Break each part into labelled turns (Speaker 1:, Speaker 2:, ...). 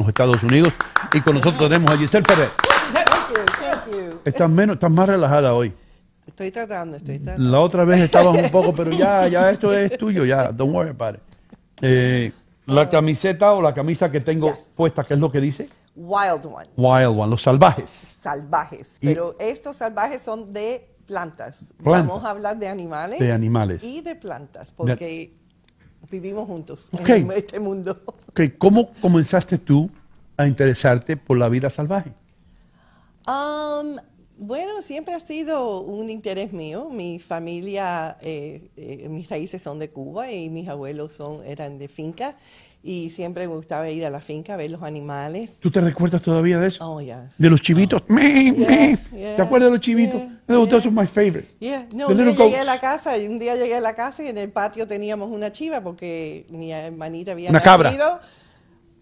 Speaker 1: los Estados Unidos. Y con nosotros tenemos a Giselle Pérez. Estás menos, estás más relajada hoy.
Speaker 2: Estoy tratando, estoy tratando. La otra vez estabas un poco, pero ya, ya esto es tuyo, ya.
Speaker 1: Don't worry about it. Eh, la camiseta o la camisa que tengo puesta, ¿qué es lo que dice?
Speaker 2: Wild one.
Speaker 1: Wild one, los salvajes.
Speaker 2: Salvajes, pero estos salvajes son de plantas. plantas. Vamos a hablar de animales. De animales. Y de plantas, porque vivimos juntos en este mundo.
Speaker 1: Okay. ¿Cómo comenzaste tú a interesarte por la vida salvaje?
Speaker 2: Um, bueno, siempre ha sido un interés mío. Mi familia, eh, eh, mis raíces son de Cuba y mis abuelos son, eran de finca y siempre me gustaba ir a la finca a ver los animales.
Speaker 1: ¿Tú te recuerdas todavía de eso? Oh, yes. De los chivitos. Oh. Me, me. ¿Te acuerdas de los chivitos? Me no, yeah. those my favorite.
Speaker 2: No, un día llegué a la casa, y un día llegué a la casa y en el patio teníamos una chiva porque mi hermanita había una nacido, cabra.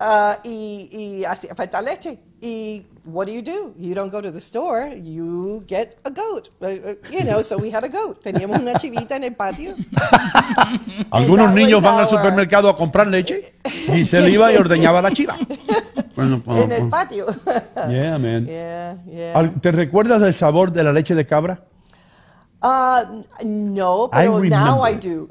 Speaker 2: Ah, y, y hacía falta leche. Y what do you do? You don't go to the store, you get a goat. Uh, uh, you know, so we had a goat. Teníamos una chivita en el patio.
Speaker 1: Algunos niños van al supermercado a comprar leche eh, Y se iba y ordeñaba la chiva. en pues, el pues.
Speaker 2: patio. Yeah, man. Yeah, yeah.
Speaker 1: ¿Te recuerdas del sabor de la leche de cabra?
Speaker 2: Ah, no, pero ahora now I do.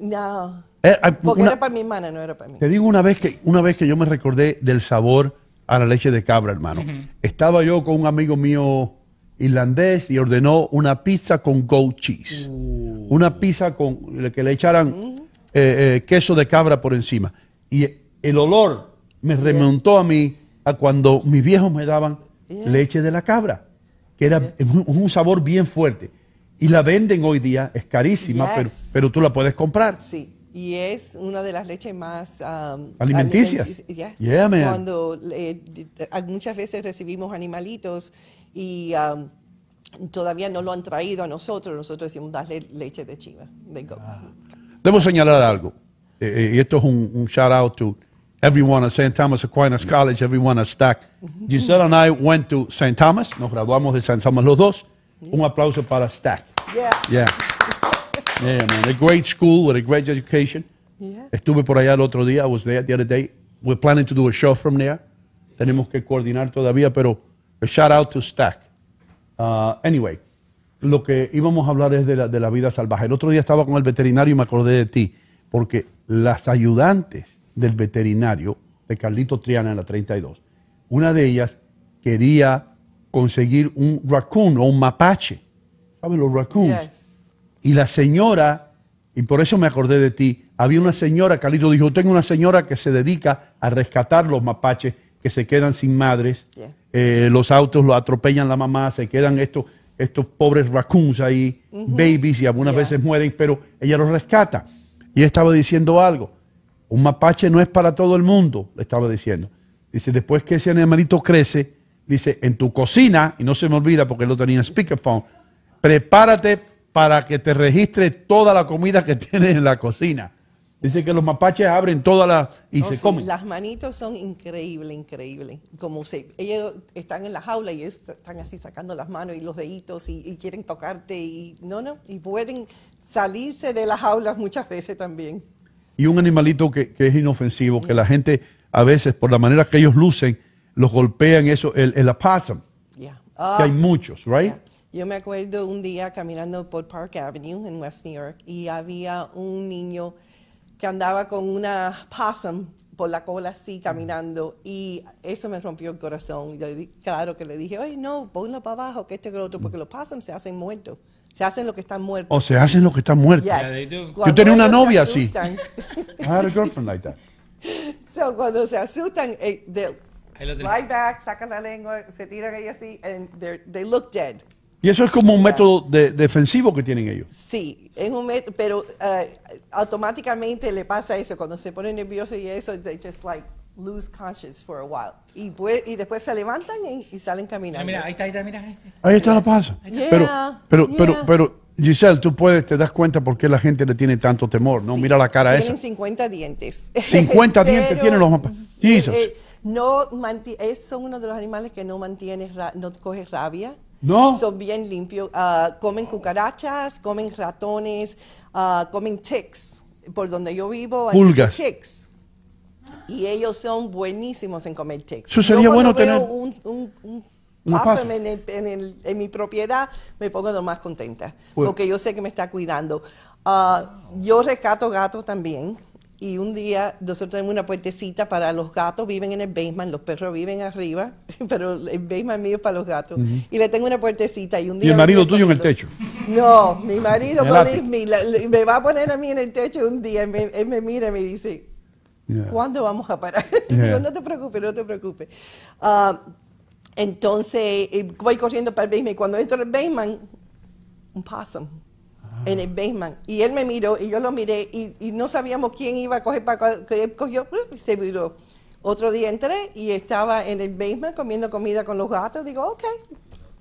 Speaker 1: Eh, ah, Porque era
Speaker 2: para mi hermana, no era para mí.
Speaker 1: Te digo una vez que una vez que yo me recordé del sabor a la leche de cabra, hermano. Estaba yo con un amigo mío irlandés y ordenó una pizza con goat cheese. Una pizza con que le echaran mm. eh, eh, queso de cabra por encima. Y el olor me remontó a mí a cuando mis viejos me daban leche de la cabra, que era un sabor bien fuerte. Y la venden hoy día, es carísima, pero, pero, tú la puedes comprar. Sí,
Speaker 2: y es una de las leches más... Um, alimenticias. Cuando eh, muchas veces recibimos animalitos y... Um, todavía no lo han traído a nosotros, nosotros decimos dale leche de chiva, de ah.
Speaker 1: Debo señalar algo, eh, eh, y esto es un, un shout out to everyone at St. Thomas Aquinas College, everyone at Stack. Giselle and I went to St. Thomas, nos graduamos de St. Thomas los dos. Un aplauso para Stack. Yeah. Yeah. Yeah, man. A great school with a great education. Yeah. Estuve por allá el otro día. I was there the other day. We're planning to do a show from there. Tenemos que coordinar todavía, pero a shout out to Stack. Uh, anyway, lo que íbamos a hablar es de la, de la vida salvaje. El otro día estaba con el veterinario y me acordé de ti, porque las ayudantes del veterinario de Carlito Triana en la 32. Una de ellas quería conseguir un raccoon o un mapache. ¿Saben los raccoons? Y la señora, y por eso me acordé de ti, había una señora, Carlito dijo, tengo una señora que se dedica a rescatar los mapaches que se quedan sin madres, eh, los autos los atropellan la mamá, se quedan estos, estos pobres raccoons ahí, babies, y algunas veces mueren, pero ella los rescata. Y estaba diciendo algo, un mapache no es para todo el mundo, le estaba diciendo. Dice, después que ese animalito crece, dice, en tu cocina, y no se me olvida porque lo tenía speakerphone, prepárate para que te registre toda la comida que tienes en la cocina. Dice que los mapaches abren todas las y se comen. Las
Speaker 2: manitos son increíbles, increíbles. Como se, ellos están en la jaula y están así sacando las manos y los deditos y, quieren tocarte y no, no, y pueden salirse de las jaulas muchas veces también
Speaker 1: y un animalito que, es inofensivo, que la gente a veces, por la manera que ellos lucen, los golpean, eso, el, el opossum,
Speaker 2: que hay ah.
Speaker 1: muchos, right?
Speaker 2: Yo me acuerdo un día caminando por Park Avenue en West New York y había un niño que andaba con una possum por la cola así caminando y eso me rompió el corazón. claro que le dije, oye, no, ponlo para abajo, que este que otro, porque los possums se hacen muertos. Se hacen lo que están muertos. O se
Speaker 1: hacen lo que están muertos. Yo tenía una novia así. I had a girlfriend like that.
Speaker 2: So, cuando se asustan, eh, they fly back, sacan la lengua, se tiran ahí así, and they look dead.
Speaker 1: Y eso es como un método defensivo que tienen ellos.
Speaker 2: Sí, es un método, pero eh, automáticamente le pasa eso. Cuando se pone nerviosos y eso, they just like lose conscious for a while. Y, después se levantan y, salen caminando. ahí
Speaker 1: está, la pasa. pero, pero, pero, Giselle, tú puedes, te das cuenta por qué la gente le tiene tanto temor, ¿no? mira la cara esa. Tienen
Speaker 2: 50 dientes. 50 dientes tienen los mapas. Eh, eh, no son uno de los animales que no mantiene, no coge rabia. No. Son bien limpios. Ah, comen cucarachas, comen ratones, ah, comen chicks. Por donde yo vivo, hay pulgas. Y ellos son buenísimos en comer Tex. Eso sería Yo bueno tener. Un, un, en, mi propiedad, me pongo lo más contenta, porque yo sé que me está cuidando. Ah, yo rescato gatos también, y un día nosotros tenemos una puertecita para los gatos, viven en el basement, los perros viven arriba, pero el basement mío es para los gatos. Y le tengo una puertecita y un día... ¿Y el marido tuyo en el techo? No, mi marido me, va a poner a mí en el techo un día, me, él me mira y me dice, ¿Cuándo vamos a parar? Digo, no te preocupes, no te preocupes. Ah, entonces, eh, voy corriendo para el basement. Cuando entro al basement, un possum ah. en el basement. Y él me miró y yo lo miré y, no sabíamos quién iba a coger para que él cogió ¡uh! y se viró. Otro día entré y estaba en el basement comiendo comida con los gatos. Digo, ok,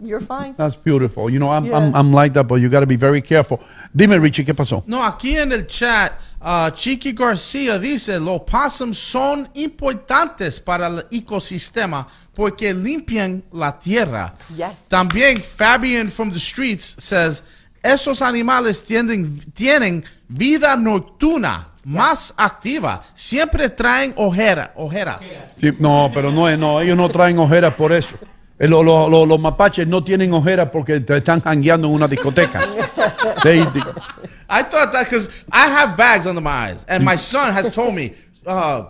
Speaker 2: You're fine.
Speaker 1: That's beautiful. You know, I'm, I'm, like that, but you got to be very careful. Dime, Richie, ¿qué pasó?
Speaker 2: No, aquí en el chat, uh, Chiqui
Speaker 3: García dice, los possums son importantes para el ecosistema porque limpian la tierra. Yes. También Fabian from the streets says, esos animales tienden, tienen vida nocturna más activa. Siempre traen ojeras, ojeras.
Speaker 1: no, pero no, no, ellos no traen ojeras por eso. Eh, los, mapaches no tienen ojeras porque están jangueando en una discoteca. I thought that because I have bags under
Speaker 3: my eyes, and mm. my son has told me, uh,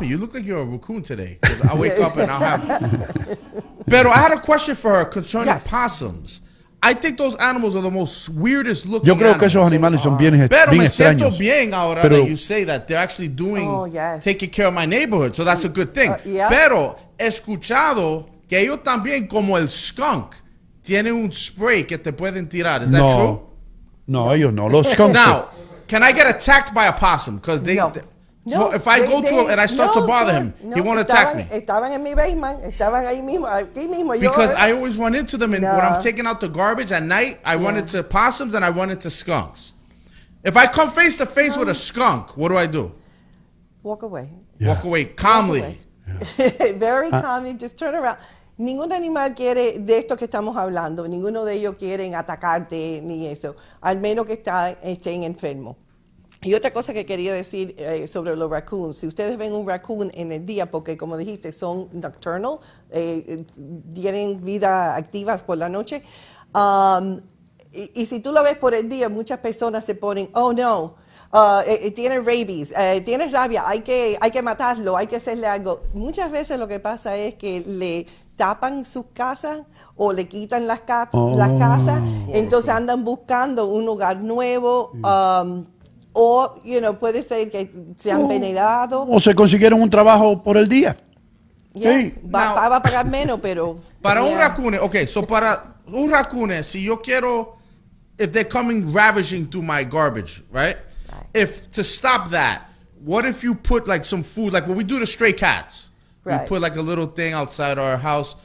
Speaker 3: you look like you're a raccoon today. Because I wake up and I'll
Speaker 4: have.
Speaker 3: Pero I had a question for her concerning opossums. possums. I think those animals are the most weirdest looking. Yo creo que esos animales
Speaker 1: son bien, extraños. Pero me siento
Speaker 3: bien ahora Pero, you say that they're actually doing oh, taking care of my neighborhood, so that's a good thing. Uh, Pero he escuchado que ellos también, como el skunk, tienen un spray que te pueden tirar. Is no. true? No, ellos no. Los skunks. Now, can I get attacked by a possum? Because they, no. they No, so if I they, go they, to him and I start no, to bother him, no, he won't estaban, attack me.
Speaker 2: Estaban en mi basement, estaban ahí mismo, aquí mismo. Because yo, eh.
Speaker 3: I always run into them, and nah. when I'm taking out the garbage at night, I yeah. run into possums and I run into skunks. If I come face to face um, with a um. skunk, what do I do? Walk away. Yes. Walk away calmly. Walk
Speaker 2: away. Yeah. Very uh, calmly, just turn around. Ningún animal quiere de esto que estamos hablando, ninguno de ellos quieren atacarte ni eso, al menos que está, estén enfermos. Y otra cosa que quería decir eh, sobre los raccoons, si ustedes ven un raccoon en el día, porque como dijiste, son nocturnal, eh, tienen vida activas por la noche, um, y, si tú lo ves por el día, muchas personas se ponen, oh no, uh, eh, tiene rabies, tiene rabia, hay que, hay que matarlo, hay que hacerle algo. Muchas veces lo que pasa es que le tapan sus casas o le quitan las, casas, oh. entonces andan buscando un hogar nuevo. Mm. Um, o, you know, puede ser que se han oh. venerado. O se
Speaker 1: consiguieron un trabajo por el día.
Speaker 2: Sí. Va,
Speaker 3: a pagar menos, pero... Para un racune, ok, so para un racune, si yo quiero... If they're coming ravaging through my garbage, right? If, to stop that, what if you put like some food, like what we do the stray cats, Right. We put like a little thing outside our house.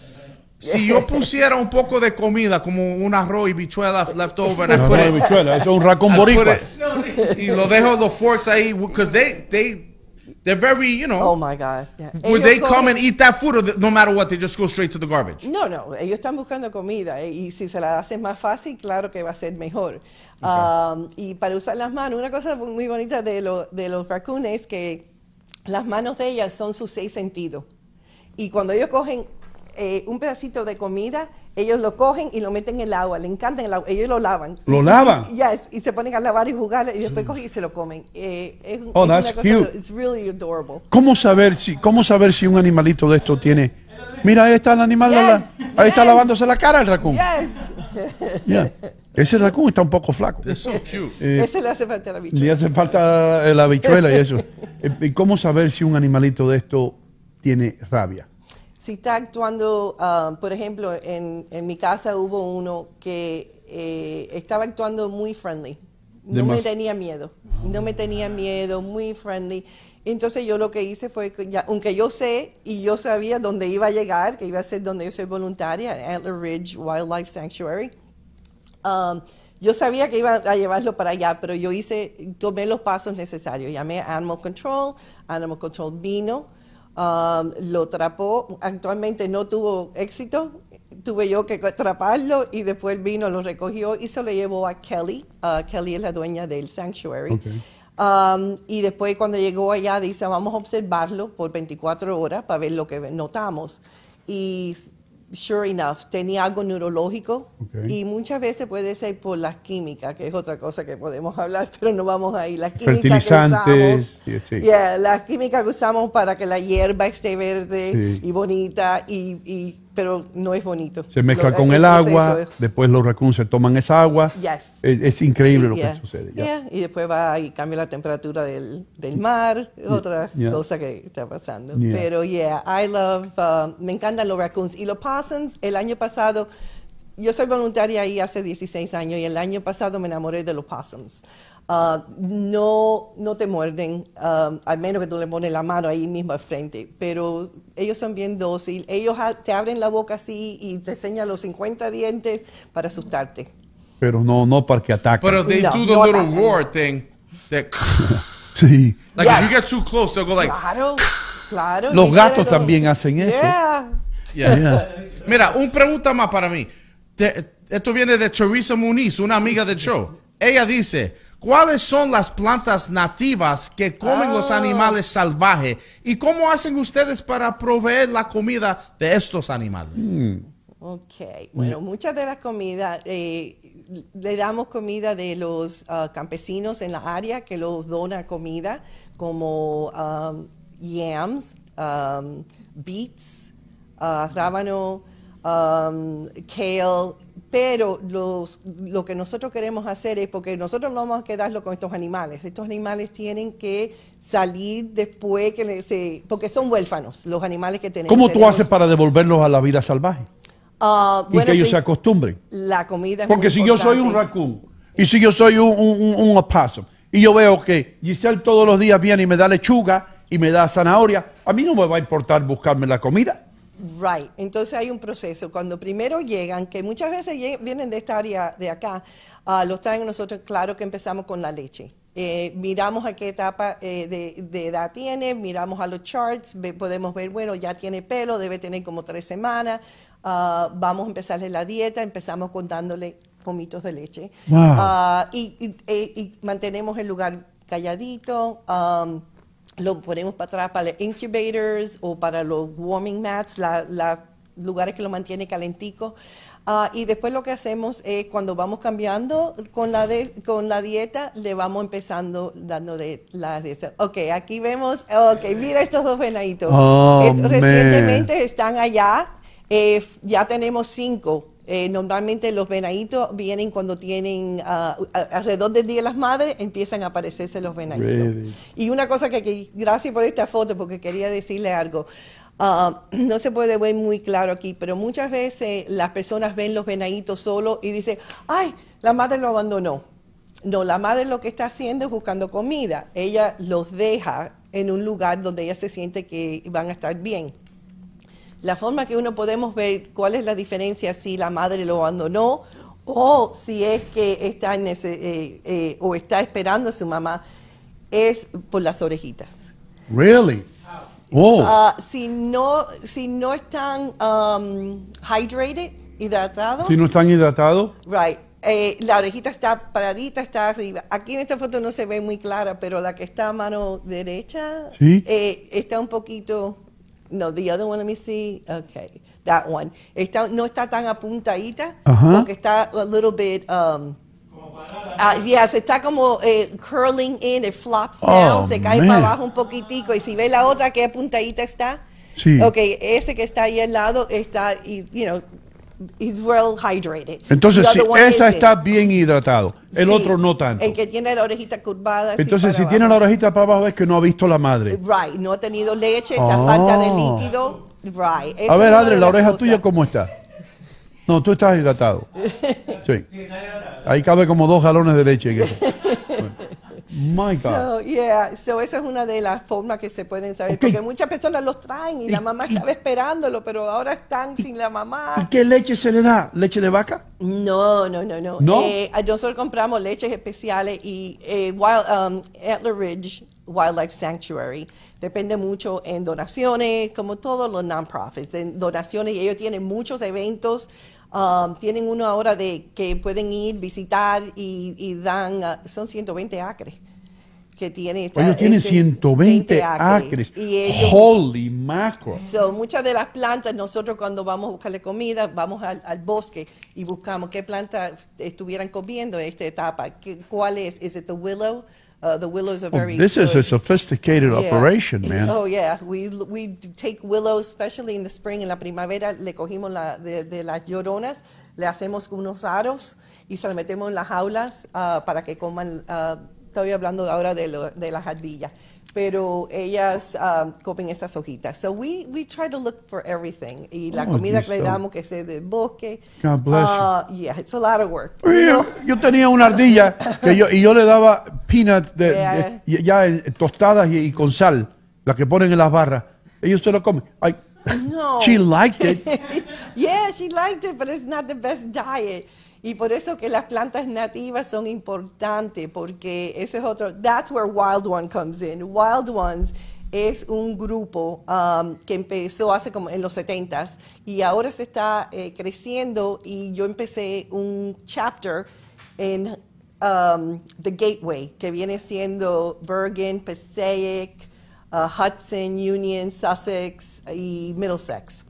Speaker 3: Si yo pusiera un poco de comida, como un arroz y bichuela
Speaker 1: left over, and I put it, No, es un racón boricua.
Speaker 2: y lo dejo
Speaker 3: los forks ahí, because they, they, they're very, you know. Oh my God. Yeah. Would they come and eat that food, or no matter what, they just go straight to the garbage?
Speaker 2: No, no. Ellos están buscando comida eh, y si se la haces más fácil, claro que va a ser mejor. Okay. Um, y para usar las manos, una cosa muy bonita de, lo, de los racunes que las manos de ellas son sus seis sentidos. Y cuando ellos cogen eh, un pedacito de comida, ellos lo cogen y lo meten en el agua, le encantan el agua, ellos lo lavan. ¿Lo lavan? Y, yes, y se ponen a lavar y jugar y después cogen y se lo comen. Eh, es, oh, that's adorable.
Speaker 1: ¿Cómo saber, si, ¿Cómo saber si un animalito de esto tiene... Mira, ahí está el animal, ahí está lavándose la cara el raccoon. Ese raccoon está un poco flaco. cute. Eh, Ese le
Speaker 2: hace falta la bichuela. Le hace
Speaker 1: falta la bichuela y eso. Eh, ¿Y cómo saber si un animalito de esto tiene rabia?
Speaker 2: Si está actuando, ah, por ejemplo, en, mi casa hubo uno que eh, estaba actuando muy friendly. No me tenía miedo. No me tenía miedo, muy friendly. Entonces yo lo que hice fue, aunque yo sé y yo sabía dónde iba a llegar, que iba a ser donde yo soy voluntaria, Antler Ridge Wildlife Sanctuary yo sabía que iba a llevarlo para allá, pero yo hice, tomé los pasos necesarios. Llamé a Animal Control, Animal Control vino, lo trapó, actualmente no tuvo éxito, tuve yo que atraparlo y después vino, lo recogió y se lo llevó a Kelly. Ah, Kelly es la dueña del sanctuary. y después cuando llegó allá dice, vamos a observarlo por 24 horas para ver lo que notamos. Y sure enough, tenía algo neurológico y muchas veces puede ser por las químicas, que es otra cosa que podemos hablar, pero no vamos ahí. Las químicas que usamos, las químicas que usamos para que la hierba esté verde y bonita y, y pero no es bonito. Se mezcla con el, agua,
Speaker 1: después los raccoons se toman esa agua.
Speaker 2: Es, increíble lo que sucede. Y después va y cambia la temperatura del, del mar, otra cosa que está pasando. Pero yeah, I love, um, me encantan los raccoons. Y los possums, el año pasado, yo soy voluntaria ahí hace 16 años y el año pasado me enamoré de los possums. Ah, no, no te muerden, ah, al menos que tú le pones la mano ahí mismo al frente, pero ellos son bien dócil. ellos te abren la boca así y te enseñan los 50 dientes para asustarte.
Speaker 1: Pero no, no para que ataquen. Pero they
Speaker 3: do the
Speaker 1: sí. Like
Speaker 3: if too close,
Speaker 2: Claro, claro. Los gatos también hacen eso.
Speaker 3: Mira, un pregunta más para mí. esto viene de Teresa Muniz, una amiga del show. Ella dice, ¿Cuáles son las plantas nativas que comen los ah. animales salvajes? ¿Y cómo hacen ustedes para proveer la comida de estos animales? Mm.
Speaker 2: Ok, bueno, muchas de las comidas, eh, le damos comida de los ah, campesinos en la área que los dona comida, como ah, yams, beets, rábano. Um, kale, pero los, lo que nosotros queremos hacer es, porque nosotros no vamos a quedarlo con estos animales, estos animales tienen que salir después que porque son huérfanos los animales que tenemos. ¿Cómo tú haces
Speaker 1: para devolverlos a la vida salvaje?
Speaker 2: Ah, y que ellos se
Speaker 1: acostumbren.
Speaker 2: La comida Porque si yo soy un
Speaker 1: raccoon y si yo soy un, un, y yo veo que Giselle todos los días viene y me da lechuga y me da zanahoria, a mí no me va a importar buscarme la comida.
Speaker 2: Right. Entonces hay un proceso. Cuando primero llegan, que muchas veces vienen de esta área de acá, ah, los traen nosotros, claro que empezamos con la leche. Eh, miramos a qué etapa eh, de, edad tiene, miramos a los charts, podemos ver, bueno, ya tiene pelo, debe tener como tres semanas, ah, vamos a empezarle la dieta, empezamos contándole pomitos de leche ah, eh, y, mantenemos el lugar calladito. Um, lo ponemos para atrás para los incubators o para los warming mats, los lugares que lo mantiene calentico. Ah, y después lo que hacemos es cuando vamos cambiando con la, con la dieta, le vamos empezando dando de, la Ok, aquí vemos, ok, mira estos dos venaditos. Oh, recientemente están allá, eh, ya tenemos cinco eh, normalmente los venaditos vienen cuando tienen ah, alrededor del Día de las Madres, empiezan a aparecerse los venaditos. Y una cosa que, gracias por esta foto, porque quería decirle algo. Ah, no se puede ver muy claro aquí, pero muchas veces las personas ven los venaditos solo y dicen, ay, la madre lo abandonó. No, la madre lo que está haciendo es buscando comida. Ella los deja en un lugar donde ella se siente que van a estar bien. La forma que uno podemos ver cuál es la diferencia si la madre lo abandonó o si es que está eh, eh, o está esperando a su mamá es por las orejitas.
Speaker 1: Really? Oh.
Speaker 2: si no si no están um, hydrated, hidratados. Si no están
Speaker 1: hidratados.
Speaker 2: Right. Eh, la orejita está paradita, está arriba. Aquí en esta foto no se ve muy clara, pero la que está a mano derecha está un poquito no, the other one, let me see. Okay, that one. Está, no está tan apuntadita, uh porque está a little bit. Um, Uh, ah, se está como eh, curling in, it flops oh, down, se cae para abajo un poquitico. Y si ve la otra, que apuntadita está. Sí. Ok, ese que está ahí al lado está, y, you know, entonces, si esa está
Speaker 1: bien hidratado, el otro no tanto. El
Speaker 2: que tiene la orejita curvada. Entonces, si tiene la
Speaker 1: orejita para abajo es que no ha visto la madre.
Speaker 2: Right, no ha tenido leche, está falta de ah. líquido. Right. a ver, Adri, la oreja
Speaker 1: tuya, ¿cómo está? No, tú estás hidratado. Sí. Ahí cabe como dos galones de leche. My God. So,
Speaker 2: yeah, so esa es una de las formas que se pueden saber, porque muchas personas los traen y, la mamá estaba esperándolo, pero ahora están sin la mamá.
Speaker 1: ¿Y qué leche se le da? ¿Leche de vaca?
Speaker 2: No, no, no, no. Eh, nosotros compramos leches especiales y eh, wild, um, Ridge Wildlife Sanctuary. Depende mucho en donaciones, como todos los non-profits, en donaciones, y ellos tienen muchos eventos Um, tienen uno ahora de que pueden ir, visitar y, dan, ah, son 120 acres que tiene. tienen
Speaker 1: 120 acres. Holy mackerel.
Speaker 2: muchas de las plantas, nosotros cuando vamos a buscarle comida, vamos al, bosque y buscamos qué plantas estuvieran comiendo en esta etapa. ¿Cuál es? ¿Es el willow? Uh, the willows are oh, very. this is a sophisticated operation, man. Oh yeah, we we take willows, especially in the spring, en la primavera, le cogimos la, de, las lloronas, le hacemos unos aros y se los metemos en las jaulas uh, para que coman. Uh, estoy hablando ahora de, lo, de las ardillas pero ellas uh, um, comen esas hojitas. So we, we try to look for everything. Y la oh, comida que le damos que sea del bosque. God bless you. Ah, yeah, it's a lot of work. yo,
Speaker 1: tenía una ardilla que yo, y yo le daba peanuts de, ya eh, tostadas y, con sal, la que ponen en las barras. Ellos se lo comen. Ay,
Speaker 2: no. she liked it. yeah, she liked it, but it's not the best diet. Y por eso que las plantas nativas son importantes, porque ese es otro. That's where Wild One comes in. Wild Ones es un grupo um, que empezó hace como en los 70s y ahora se está eh, creciendo y yo empecé un chapter en um, The Gateway, que viene siendo Bergen, Passaic, uh, Hudson, Union, Sussex y Middlesex.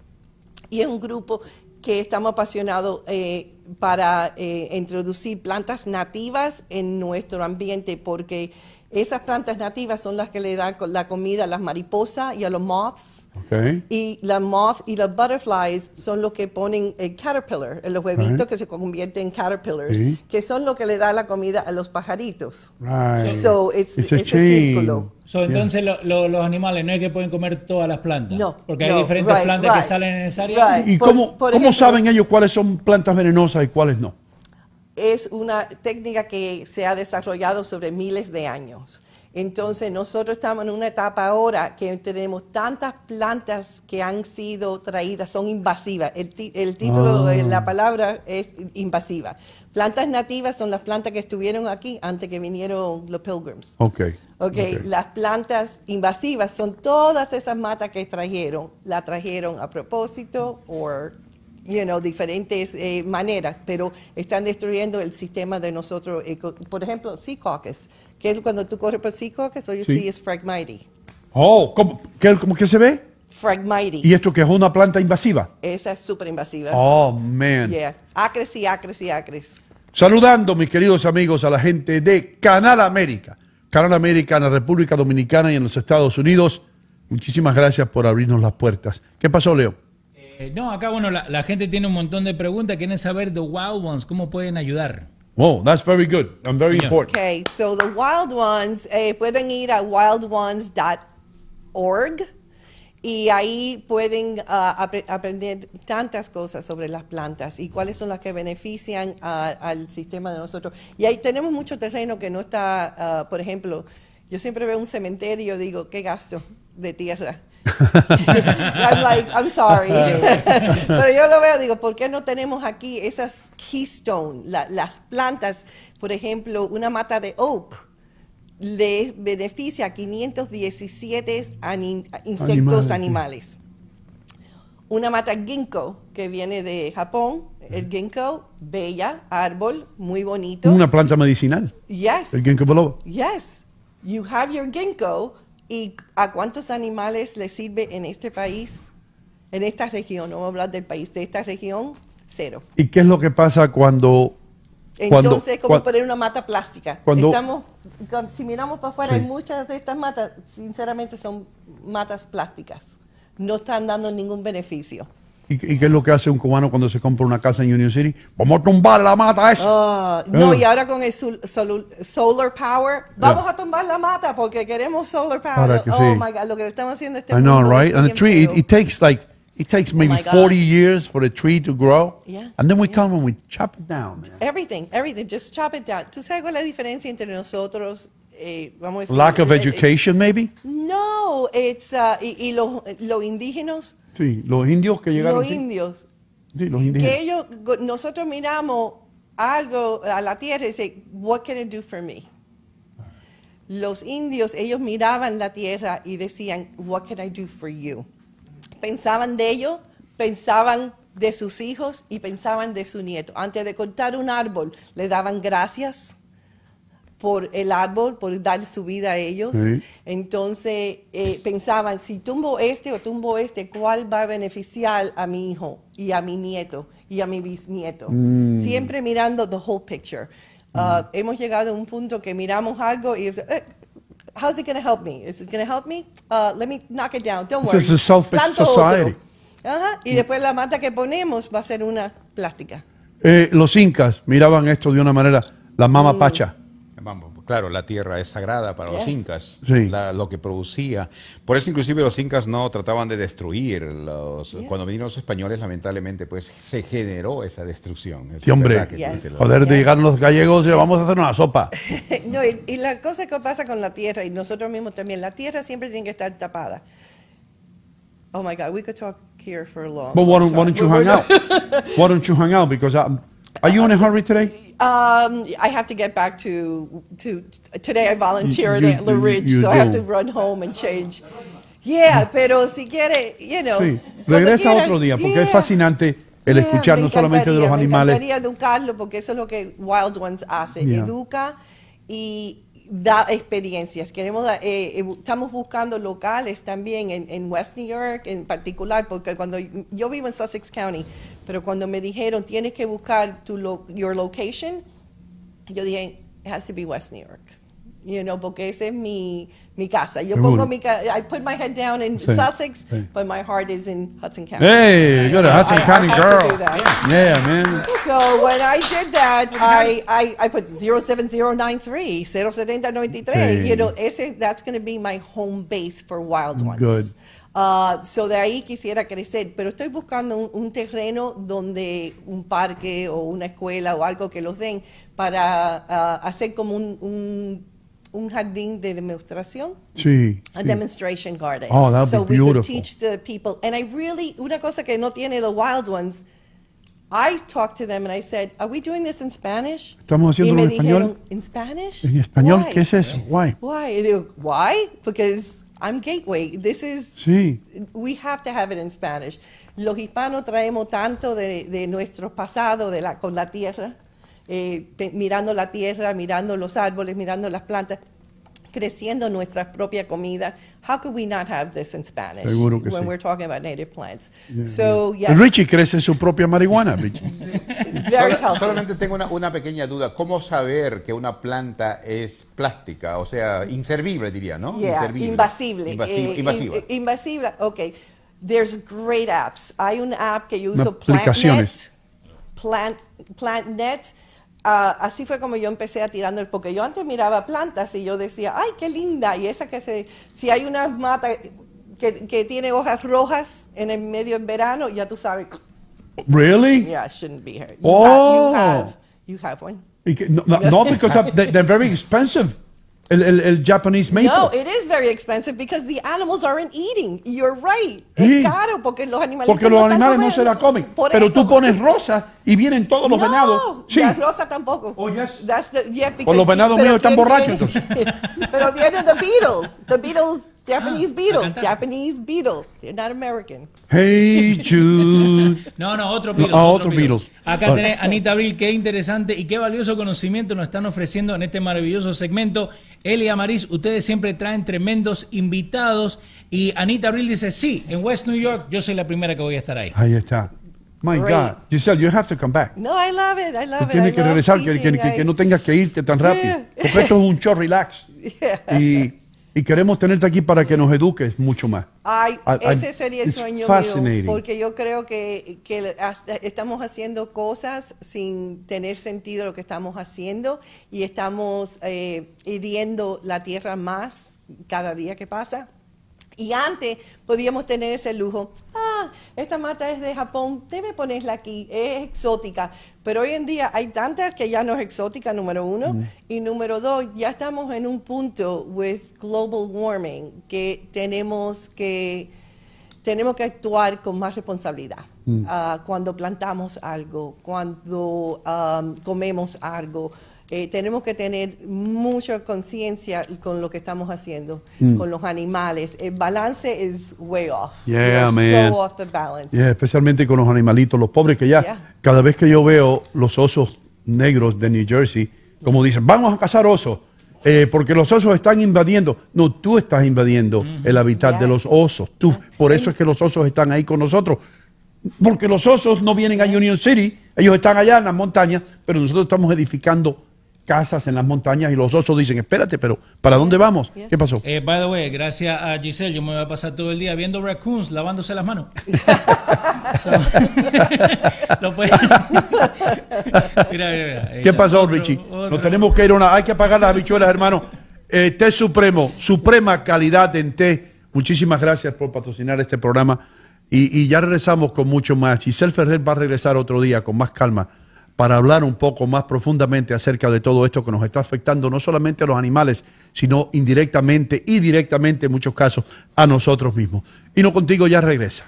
Speaker 2: Y es un grupo que estamos apasionados eh, para eh, introducir plantas nativas en nuestro ambiente, porque esas plantas nativas son las que le dan la comida a las mariposas y a los moths. Y las moths y las butterflies son los que ponen el eh, caterpillar, los huevitos que se convierten en caterpillars, que son los que le da la comida a los pajaritos. So it's, So, entonces
Speaker 5: los animales no es que pueden comer todas las plantas, porque hay diferentes plantas que salen en esa área.
Speaker 2: ¿Y cómo, cómo saben
Speaker 1: ellos cuáles son plantas venenosas? y cuáles no?
Speaker 2: Es una técnica que se ha desarrollado sobre miles de años. Entonces nosotros estamos en una etapa ahora que tenemos tantas plantas que han sido traídas, son invasivas. El, título de ah. la palabra es invasiva. Plantas nativas son las plantas que estuvieron aquí antes que vinieron los pilgrims. Okay. Okay. ok. Las plantas invasivas son todas esas matas que trajeron. La trajeron a propósito o diferentes eh, maneras, pero están destruyendo el sistema de nosotros. Eh, por ejemplo, Sea que es cuando tú corres por Sea Caucus, all you sí. see
Speaker 1: Oh, ¿cómo? ¿Qué, ¿cómo que se ve?
Speaker 2: Fragmity. ¿Y
Speaker 1: esto que es una planta invasiva?
Speaker 2: Esa es súper invasiva. Oh, man. Acres y acres y acres.
Speaker 1: Saludando, mis queridos amigos, a la gente de Canal América. Canal América en la República Dominicana y en los Estados Unidos. Muchísimas gracias por abrirnos las puertas. ¿Qué pasó, Leo?
Speaker 5: Eh, no, acá, bueno, la, gente tiene un montón de preguntas. Quieren saber, The Wild Ones, ¿cómo pueden ayudar?
Speaker 1: Wow, that's very good I'm very important.
Speaker 2: Okay, so The Wild Ones, eh, pueden ir a wildones.org y ahí pueden ah, aprender tantas cosas sobre las plantas y cuáles son las que benefician al sistema de nosotros. Y ahí tenemos mucho terreno que no está, ah, por ejemplo, yo siempre veo un cementerio y digo, qué gasto de tierra.
Speaker 4: I'm like, I'm sorry. Pero
Speaker 2: yo lo veo, digo, ¿por qué no tenemos aquí esas keystone, las plantas? Por ejemplo, una mata de oak le beneficia a 517 insectos animales. Una mata ginkgo que viene de Japón, el ginkgo, bella, árbol, muy bonito.
Speaker 1: Una planta medicinal.
Speaker 2: Yes. El ginkgo biloba. Yes. You have your ginkgo, ¿Y a cuántos animales le sirve en este país, en esta región? No vamos a hablar del país, de esta región, cero.
Speaker 1: ¿Y qué es lo que pasa cuando...
Speaker 2: Entonces, es como poner una mata plástica. si miramos para afuera, hay muchas de estas matas, sinceramente son matas plásticas. No están dando ningún beneficio. ¿Y,
Speaker 1: ¿Y, qué es lo que hace un cubano cuando se compra una casa en Union City? Vamos a tumbar la mata eso! ¿eh? Ah, no, eh. y ahora
Speaker 2: con el solar power, vamos a tumbar la mata porque queremos solar power. oh my God, lo que le estamos haciendo este I know, right? And the tree, it,
Speaker 1: takes like, it takes oh maybe 40 years for the tree to grow. Yeah. And then we come and we chop it down. Man.
Speaker 2: Everything, everything, just chop it down. ¿Tú sabes cuál es la diferencia entre nosotros eh, Lack of eh, eh, education, maybe? No, it's, uh, y, los, los,
Speaker 1: Sí, los indios que llegaron. Los
Speaker 2: indios. Sí, los indígenas. ellos, nosotros miramos algo a la tierra y dice, what can it do for me? Los indios, ellos miraban la tierra y decían, what can I do for you? Pensaban de ellos, pensaban de sus hijos y pensaban de su nieto. Antes de cortar un árbol, le daban gracias por el árbol, por dar su vida a ellos. Entonces eh, pensaban, si tumbo este o tumbo este, ¿cuál va a beneficiar a mi hijo y a mi nieto y a mi bisnieto? Mm. Siempre mirando the whole picture. Mm. Ah, hemos llegado a un punto que miramos algo y es, eh, how's it going help me? Is it going help me? Ah, let me knock it down. Don't worry. Y mm. después la mata que ponemos va a ser una plástica.
Speaker 1: Eh, los incas miraban esto de una manera, la mama pacha.
Speaker 3: Claro, la tierra es sagrada para los incas, lo que producía. Por eso inclusive los incas no trataban de destruir. Los, Cuando vinieron los españoles, lamentablemente, pues se generó esa destrucción. Es sí, hombre, joder, los gallegos y
Speaker 1: vamos a hacer una sopa.
Speaker 2: no, y, la cosa que pasa con la tierra, y nosotros mismos también, la tierra siempre tiene que estar tapada. Oh my God, we could talk here for long. why don't, you hang out?
Speaker 1: why don't you hang out? Because I'm uh, Are you in a hurry today?
Speaker 2: Um, I have to get back to to today. I volunteered at La Ridge, you, so I have to run home and change. Yeah, pero si quiere, you know. Sí. Regresa quiera, otro día porque yeah. es
Speaker 1: fascinante el escuchar yeah, no solamente de los animales. Me encantaría
Speaker 2: educarlo porque eso es lo que Wild Ones hace, yeah. educa y da experiencias. Queremos, eh, eh estamos buscando locales también en, West New York en particular, porque cuando yo vivo en Sussex County, pero cuando me dijeron tienes que buscar tu your location, yo dije, it has to be West New York you know, porque esa es mi, casa. Yo pongo mi I put my head down in Sussex, but my heart is in Hudson County. Hey, you're a Hudson County girl. Yeah. man. So when I did that, I, I, I put 07093, 07093. Sí. You know, ese, that's going to be my home base for Wild Ones. Good. Uh, so de ahí quisiera crecer, pero estoy buscando un, terreno donde un parque o una escuela o algo que los den para uh, hacer como un un jardín de demostración.
Speaker 3: Sí. A
Speaker 2: demonstration garden. Oh, that'd so be beautiful. So we could teach the people. And I really, una cosa que no tiene the wild ones, I talked to them and I said, "Are we doing this in Spanish?" Estamos haciendo en español. ¿En Spanish? En español, Why? ¿qué es eso? Why? Why? digo, Why? Because I'm Gateway. This is. Sí. We have to have it in Spanish. Los hispanos traemos tanto de, de nuestro pasado de la, con la tierra. Eh, mirando la tierra, mirando los árboles, mirando las plantas, creciendo nuestra propia comida. How could we not have this in Spanish when we're talking about native plants? so, Richie
Speaker 1: crece su propia marihuana, Richie.
Speaker 2: solamente tengo una, pequeña duda. ¿Cómo
Speaker 3: saber que una planta es plástica? O sea, inservible, diría, ¿no? inservible. Invasible. Eh, invasiva. Eh,
Speaker 2: invasiva. Ok. There's great apps. Hay una app que uso, PlantNet. Plant, PlantNet así fue como yo empecé a tirando el, porque yo antes miraba plantas y yo decía, ay, qué linda, y esa que se, si hay una mata que, que tiene hojas rojas en el medio en verano, ya tú sabes. Really? Yeah, shouldn't be here. You oh. Have, you have, one.
Speaker 1: no, because they're very expensive. El, el, el, Japanese maple. No,
Speaker 2: it is very expensive because the animals aren't eating. You're right. Sí. Es caro porque los animales Porque los no animales no se la
Speaker 1: comen. pero tú pones rosas y vienen todos los no, venados. Sí. Las rosas
Speaker 2: tampoco. Oh, yes. That's the, yeah, pues los venados mío están borrachos pero vienen the Beatles. The Beatles Japanese ah, Beatles, Japanese Beatles. They're not American.
Speaker 1: Hey Jude.
Speaker 5: no, no, otro Beatles. Ah, otro, Beatles. Acá tenés tenés Anita Abril, qué interesante y qué valioso conocimiento nos están ofreciendo en este maravilloso segmento. Elia Maris, ustedes siempre traen tremendos invitados y Anita Abril dice, sí, en West New York yo soy la primera que voy a estar ahí.
Speaker 1: Ahí está. My God, Giselle, you have to come back.
Speaker 2: No, I love it, I love it. Tienes que regresar, que, no tengas
Speaker 1: que irte tan rápido. Porque esto es un show relax. Y y queremos tenerte aquí para que nos eduques mucho más. Ay, ese sería el sueño mío, porque
Speaker 2: yo creo que, estamos haciendo cosas sin tener sentido lo que estamos haciendo y estamos eh, hiriendo la tierra más cada día que pasa. Y antes podíamos tener ese lujo esta mata es de Japón, debe ponerla aquí, es exótica. Pero hoy en día hay tantas que ya no es exótica, número uno. Mm. Y número dos, ya estamos en un punto with global warming que tenemos que, tenemos que actuar con más responsabilidad. Mm. Ah, cuando plantamos algo, cuando ah, comemos algo. Eh, tenemos que tener mucha conciencia con lo que estamos haciendo, mm. con los animales. El balance es way off. So off the balance.
Speaker 1: especialmente con los animalitos, los pobres que ya, cada vez que yo veo los osos negros de New Jersey, como dicen, vamos a cazar osos. Eh, porque los osos están invadiendo. No, tú estás invadiendo mm-hmm. el hábitat de los osos. Tú, por eso es que los osos están ahí con nosotros. Porque los osos no vienen a Union City, ellos están allá en las montañas, pero nosotros estamos edificando casas en las montañas y los osos dicen, espérate, pero ¿para dónde vamos? ¿Qué pasó?
Speaker 5: Eh, by the way, gracias a Giselle, yo me voy a pasar todo el día viendo raccoons lavándose las manos. ¿Qué pasó, Richie? Nos
Speaker 1: tenemos que ir a una... Hay que apagar las habichuelas, hermano. Eh, té Supremo, suprema calidad en té. Muchísimas gracias por patrocinar este programa. y ya regresamos con mucho más. Giselle Ferrer va a regresar otro día con más calma para hablar un poco más profundamente acerca de todo esto que nos está afectando no solamente a los animales, sino indirectamente y directamente en muchos casos a nosotros mismos. Y no contigo ya regresa.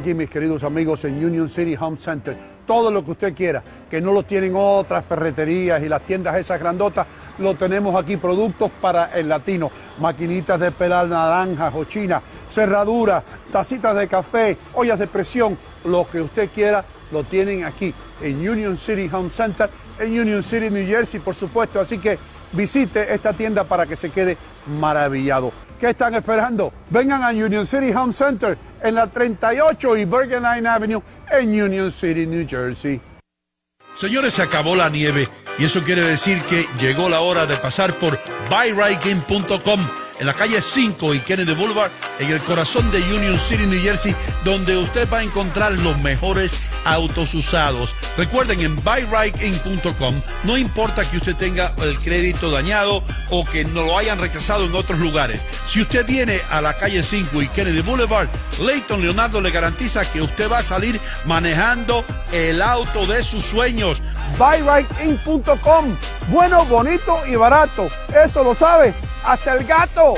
Speaker 1: aquí, mis queridos amigos, en Union City Home Center. Todo lo que usted quiera, que no lo tienen otras ferreterías y las tiendas esas grandotas, lo tenemos aquí. Productos para el latino, maquinitas de pelar naranjas o china, cerraduras, tacitas de café, ollas de presión, lo que usted quiera, lo tienen aquí en Union City Home Center, en Union City, New Jersey, por supuesto. Así que visite esta tienda para que se quede maravillado. ¿Qué están esperando? Vengan a Union City Home Center en la 38 y Bergen Line Avenue en Union City, New Jersey. Señores, se acabó la nieve y eso quiere decir que llegó la hora de pasar por buyrightgame.com en la calle 5 y Kennedy Boulevard, en el corazón de Union City, New Jersey, donde usted va a encontrar los mejores autos usados. Recuerden, en buyrightin.com no importa que usted tenga el crédito dañado o que no lo hayan rechazado en otros lugares. Si usted viene a la calle 5 y Kennedy Boulevard, Leighton Leonardo le garantiza que usted va a salir manejando el auto de sus sueños. buyrightin.com, bueno, bonito y barato. Eso lo sabe hasta el gato.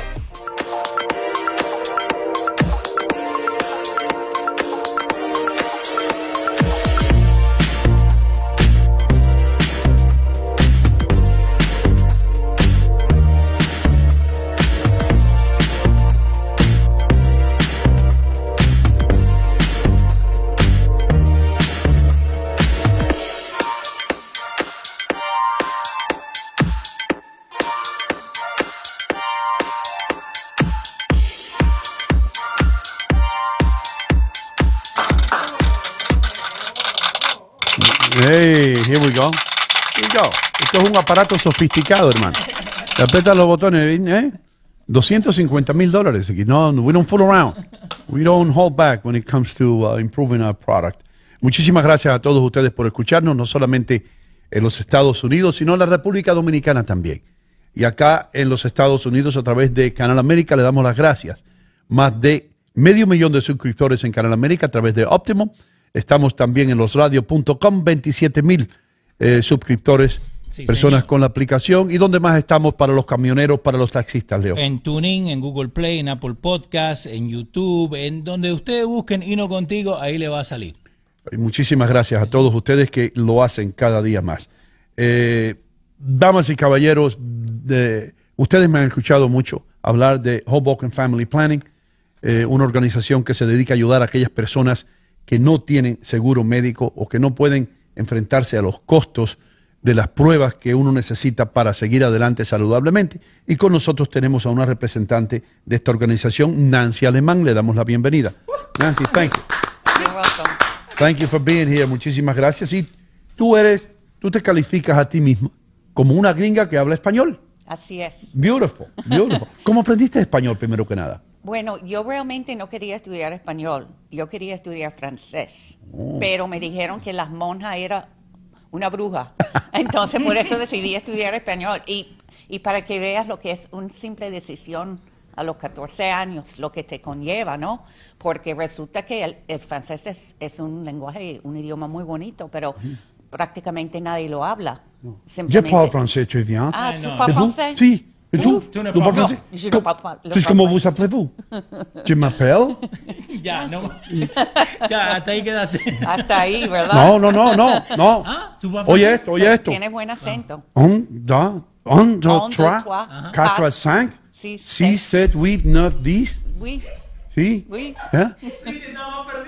Speaker 1: Esto es un aparato sofisticado, hermano. Le los botones, ¿eh? 250 ¿Eh? mil dólares. No, we don't fool around. We don't hold back when it comes to uh, improving our product. Muchísimas gracias a todos ustedes por escucharnos, no solamente en los Estados Unidos, sino en la República Dominicana también. Y acá en los Estados Unidos, a través de Canal América, le damos las gracias. Más de medio millón de suscriptores en Canal América a través de Optimum. Estamos también en losradio.com, 27 mil eh, suscriptores personas con la aplicación. ¿Y dónde más estamos para los camioneros, para los taxistas, Leo?
Speaker 5: En TuneIn, en Google Play, en Apple Podcasts, en YouTube, en donde ustedes busquen y no Contigo, ahí le va a salir.
Speaker 1: muchísimas gracias a todos ustedes que lo hacen cada día más. Eh, damas y caballeros, ustedes me han escuchado mucho hablar de Hoboken Family Planning, eh, una organización que se dedica a ayudar a aquellas personas que no tienen seguro médico o que no pueden enfrentarse a los costos de las pruebas que uno necesita para seguir adelante saludablemente. Y con nosotros tenemos a una representante de esta organización, Nancy Alemán. Le damos la bienvenida. Nancy, thank you. Thank you for being here. Muchísimas gracias. Y tú eres, tú te calificas a ti misma como una gringa que habla español. Así es. Beautiful, beautiful. ¿Cómo aprendiste español primero que nada?
Speaker 4: Bueno, yo realmente no quería estudiar español, yo quería estudiar francés, oh. pero me dijeron que las monjas era una bruja, entonces por eso decidí estudiar español y, para que veas lo que es una simple decisión a los 14 años, lo que te conlleva, ¿no? Porque resulta que el, francés es, un lenguaje, un idioma muy bonito, pero prácticamente nadie lo habla. Yo puedo francés, francés, Ah, ¿tú Sí. Et tout? Tu n'as pas, pas français? Non, Com pas, pas, c'est comment vous appelez-vous? je
Speaker 1: m'appelle?
Speaker 4: yeah, non. Ya, hasta ahí quédate. Hasta ahí, ¿verdad? No, no, no, no. no. ¿Ah? ¿Tú oye, oye. Tiene buen acento.
Speaker 1: Un, dos, un, dos, trois, quatre, cinq, six, sept, huit, neuf, dix.
Speaker 4: Oui.
Speaker 3: ¿Sí? Oui. ¿Eh?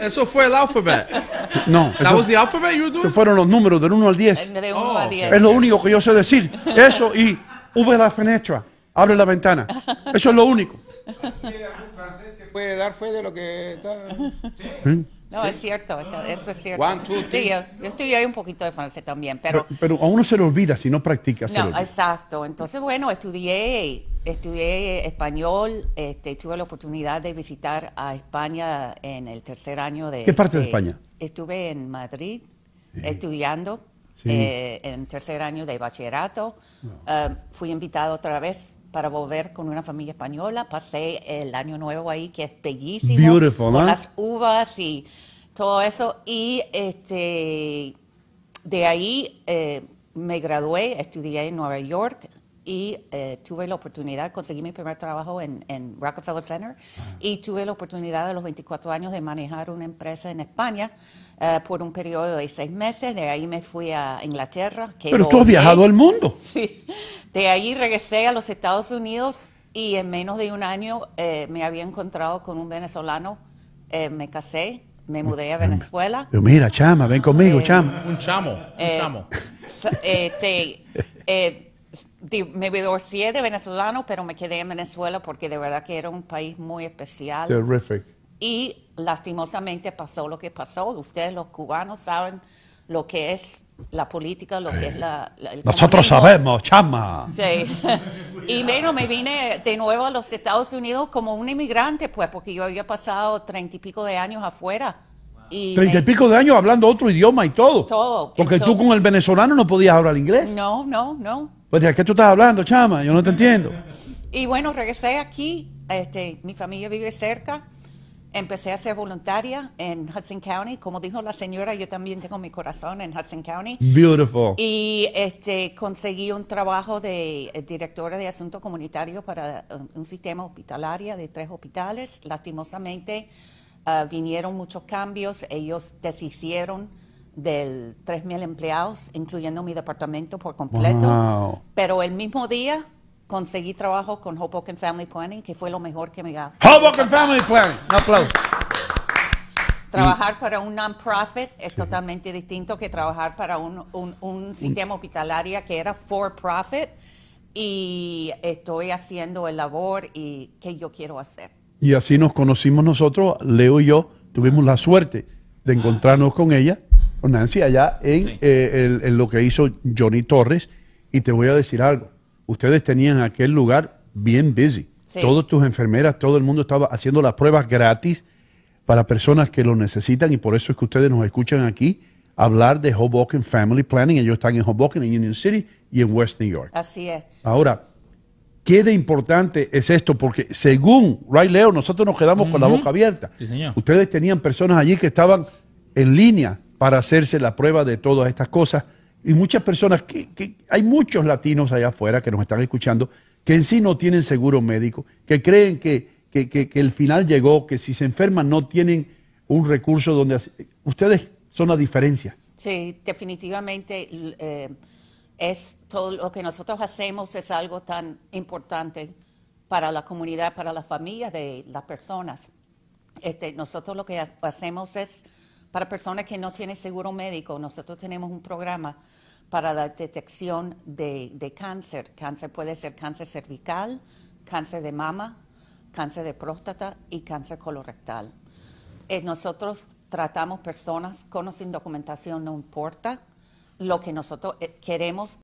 Speaker 3: Eso fue el alfabeto. Sí,
Speaker 1: no. That eso, was the alphabet you were doing? fueron los números del 1 al 10.
Speaker 4: De 1 oh, al 10. Es lo
Speaker 1: único que yo sé decir. Eso y V la fenestra abre la ventana. Eso es lo único. algún
Speaker 4: francés que puede dar fue de lo que está. No, es cierto, eso es cierto. yo, estudié un poquito de francés también, pero...
Speaker 1: pero... a uno se le olvida si no practica. No,
Speaker 4: exacto. Entonces, bueno, estudié, estudié español, este, tuve la oportunidad de visitar a España en el tercer año de... ¿Qué parte de, este- España? Estuve en Madrid estudiando en Eh, en tercer año de bachillerato. Eh, fui invitado otra vez para volver con una familia española. Pasé el año nuevo ahí, que es bellísimo. con las uvas y todo eso. Y este, de ahí eh, me gradué, estudié en Nueva York, y eh, tuve la oportunidad, conseguí mi primer trabajo en, en Rockefeller Center y tuve la oportunidad a los 24 años de manejar una empresa en España eh, por un periodo de seis meses. De ahí me fui a Inglaterra. Que Pero tú has viajado al mundo. Sí. De ahí regresé a los Estados Unidos y en menos de un año eh, me había encontrado con un venezolano. me casé, me mm, mudé a mm. Venezuela.
Speaker 1: mira, chama, ven conmigo, chama.
Speaker 4: Un chamo, un chamo. Este, me divorcié de venezolano, pero me quedé en Venezuela porque de verdad que era un país muy especial. Terrific. Y lastimosamente pasó lo que pasó. Ustedes los cubanos saben lo que es la política, lo que es la... Nosotros
Speaker 1: sabemos, chama.
Speaker 4: Sí. y bueno, me vine de nuevo a los Estados Unidos como un inmigrante, pues, porque yo había pasado treinta y pico de años afuera. Treinta y pico
Speaker 1: de años hablando otro idioma y todo.
Speaker 4: Todo. Porque tú con el
Speaker 1: venezolano no podías hablar inglés.
Speaker 4: No, no, no.
Speaker 1: Pues de qué tú estás hablando, chama, yo no te entiendo.
Speaker 4: Y bueno, regresé aquí, este, mi familia vive cerca, empecé a ser voluntaria en Hudson County, como dijo la señora, yo también tengo mi corazón en Hudson County. Beautiful. Y este, conseguí un trabajo de eh, directora de asuntos comunitarios para eh, un sistema hospitalario de tres hospitales. Lastimosamente ah, vinieron muchos cambios, ellos deshicieron de 3.000 empleados, incluyendo mi departamento por completo. Pero el mismo día conseguí trabajo con Hoboken Family Planning, que fue lo mejor que me dio.
Speaker 1: Hoboken Family Planning, un Trabajar
Speaker 4: para un non-profit es totalmente distinto que trabajar para un, un sistema hospitalario que era for-profit y estoy haciendo el labor y que yo quiero hacer.
Speaker 1: Y así nos conocimos nosotros, Leo y yo, tuvimos la suerte de encontrarnos con ella Nancy allá eh, en, lo que hizo Johnny Torres. Y te voy a decir algo, ustedes tenían aquel lugar bien busy. Todos Todas tus enfermeras, todo el mundo estaba haciendo las pruebas gratis para personas que lo necesitan y por eso es que ustedes nos escuchan aquí hablar de Hoboken Family Planning. Ellos están en Hoboken, en Union City y en West New York. Así es. Ahora, ¿qué de importante es esto? Porque según Ray Leo, nosotros nos quedamos con la boca abierta. Sí, señor. Ustedes tenían personas allí que estaban en línea para hacerse la prueba de todas estas cosas. Y muchas personas, que, hay muchos latinos allá afuera que nos están escuchando, que en sí no tienen seguro médico, que creen que, el final llegó, que si se enferman no tienen un recurso donde... Ustedes son la diferencia.
Speaker 4: Sí, definitivamente eh, es todo lo que nosotros hacemos es algo tan importante para la comunidad, para las familias de las personas. Este, nosotros lo que hacemos es para personas que no tienen seguro médico, nosotros tenemos un programa para la detección de, cáncer. Cáncer puede ser cáncer cervical, cáncer de mama, cáncer de próstata y cáncer colorectal. Eh, nosotros tratamos personas con o sin documentación, no importa. Lo que nosotros eh, queremos